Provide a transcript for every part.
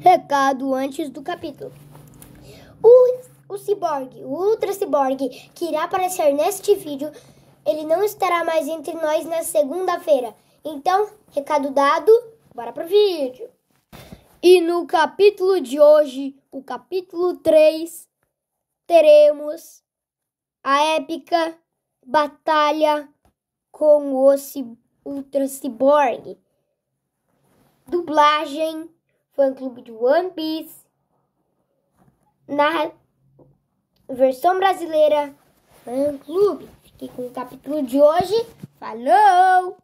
recado antes do capítulo. O, o ciborgue, o ultra ciborgue, que irá aparecer neste vídeo, ele não estará mais entre nós na segunda-feira. Então, recado dado, bora pro vídeo. E no capítulo de hoje, o capítulo 3, teremos a épica batalha com o Ultra Cyborg. Dublagem fã-clube de One Piece, na versão brasileira, fã-clube. Fiquei com o capítulo de hoje. Falou!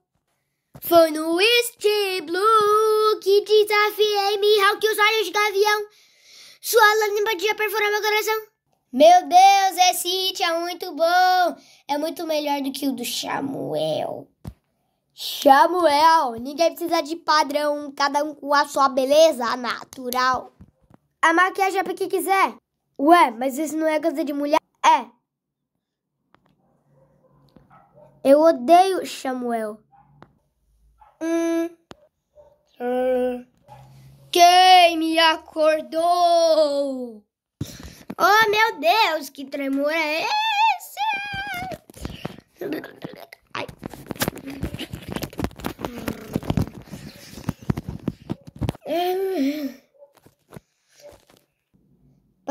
Foi no Blue que desafiei Mihawk os olhos de gavião. Sua lâmina podia perfurar meu coração. Meu Deus, esse hit é muito bom. É muito melhor do que o do Samuel. Samuel, ninguém precisa de padrão, cada um com a sua beleza natural. A maquiagem é pra quem quiser. Ué, mas isso não é coisa de mulher? É. Eu odeio Samuel. Hum. Hum. Quem me acordou? Oh, meu Deus, que tremor é esse?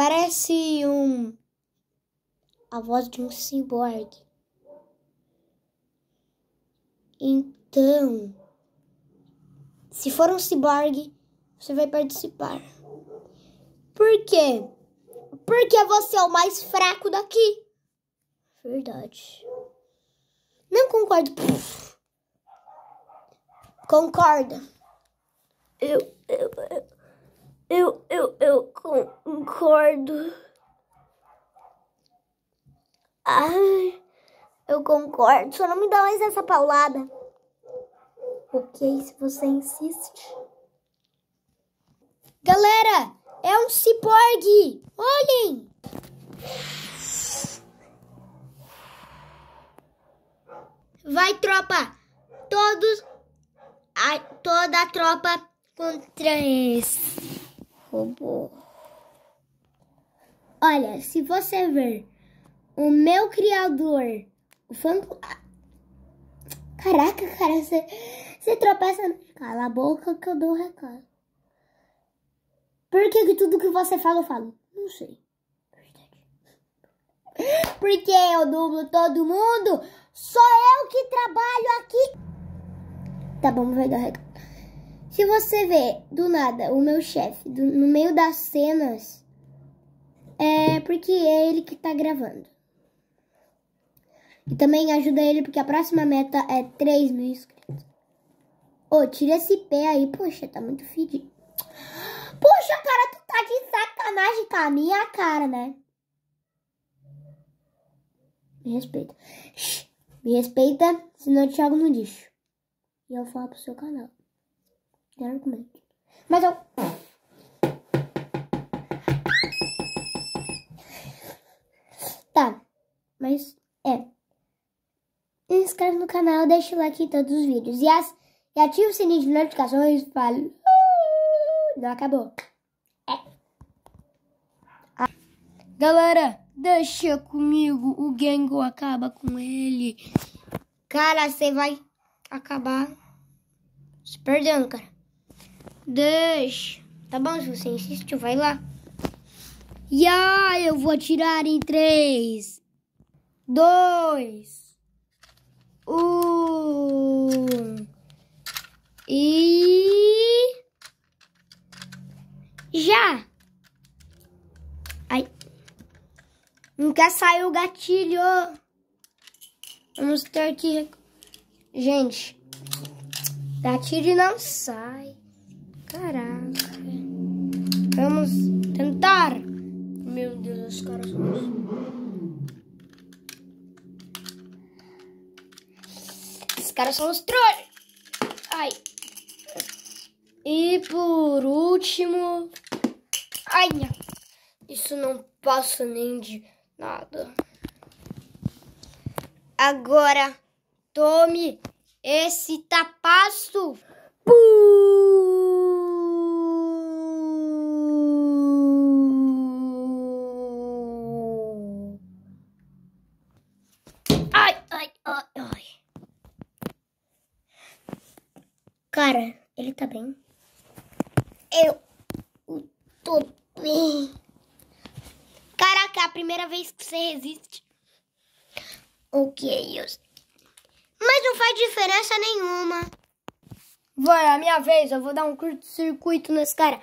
Parece um. a voz de um ciborgue. Então. Se for um ciborgue, você vai participar. Por quê? Porque você é o mais fraco daqui. Verdade. Não concordo. Pff. Concorda. Eu, eu, eu, eu, eu, eu, concordo. Ai, eu concordo. Só não me dá mais essa paulada. Ok, se é você insiste. Galera, é um ciborgue. Olhem! Vai, tropa! Todos... A, toda a tropa contra esse. Olha, se você ver o meu criador, o fã. Ah. Caraca, cara, você, tropeça. Cala a boca que eu dou o um recado. Por que, que tudo que você fala eu falo? Não sei. Porque eu dublo todo mundo. Sou eu que trabalho aqui. Tá bom, vai dar recado. Se você vê do nada o meu chefe no meio das cenas é porque é ele que tá gravando. E também ajuda ele porque a próxima meta é 3 mil inscritos. Ô, oh, tira esse pé aí. Poxa, tá muito fedido. Poxa, cara, tu tá de sacanagem com a minha cara, né? Me respeita. Me respeita, senão eu te jogo no lixo. E eu falo pro seu canal. Quero comer. Mas eu... mas é. Inscreve no canal, deixa o like em todos os vídeos. E, as, e ativa o sininho de notificações. Falou! Uh, não acabou. É. Ah. Galera, deixa comigo. O Gengo acaba com ele. Cara, você vai acabar se perdendo, cara. Deixa. Tá bom, se você insistiu, vai lá. E yeah, eu vou atirar em três dois, um e já. Ai, nunca saiu o gatilho. Vamos ter que, gente, gatilho não sai. Caraca, vamos tentar. Meu Deus, os caras são. caras são os trolls. Ai. E por último. Ai, isso não passa nem de nada. Agora, tome esse tapaço. Pum! Cara, ele tá bem? Eu tô bem. Caraca, é a primeira vez que você resiste. Ok, eu... Mas não faz diferença nenhuma. Vai, é a minha vez. Eu vou dar um curto-circuito nesse cara.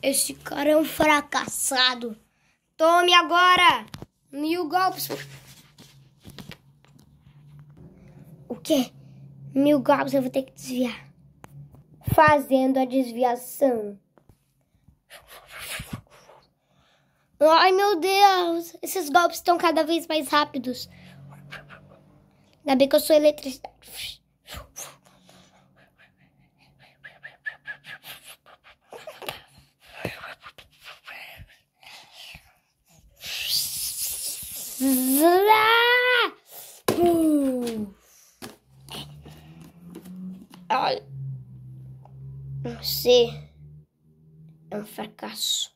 Esse cara é um fracassado. Tome agora! Mil golpes. quê? Mil golpes eu vou ter que desviar. Fazendo a desviação. Ai, meu Deus! Esses golpes estão cada vez mais rápidos. Ainda bem que eu sou eletricidade. Você é um fracasso.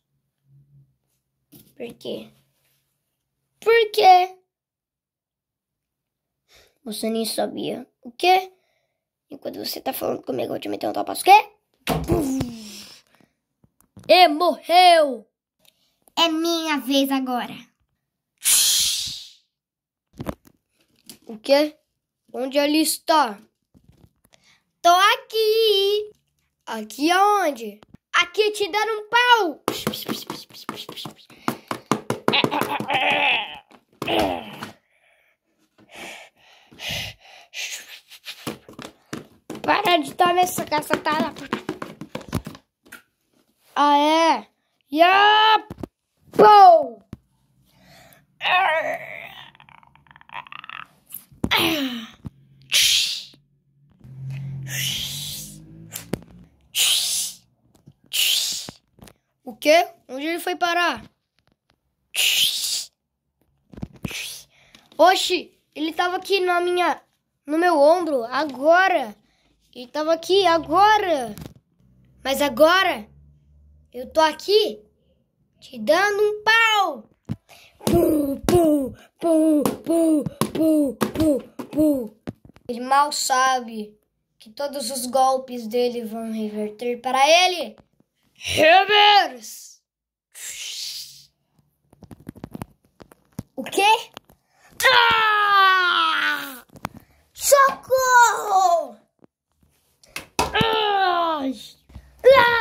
Por quê? Por quê? Você nem sabia. O quê? Enquanto você tá falando comigo, eu vou te meter um tapaço. O quê? E morreu! É minha vez agora. O quê? Onde ele está? Tô aqui! Aqui onde? Aqui te dar um pau! Para de estar nessa cacetada! Ah é? Yeah! Pou! Ah. O quê? Onde ele foi parar? Oxi, ele tava aqui na minha. no meu ombro, agora! Ele tava aqui agora! Mas agora eu tô aqui te dando um pau! Pum, pum, pum, pum, pum, pum, pum. Ele mal sabe que todos os golpes dele vão reverter para ele. Rivers. O quê? Ah! Socorro! Ai! Ah! ah!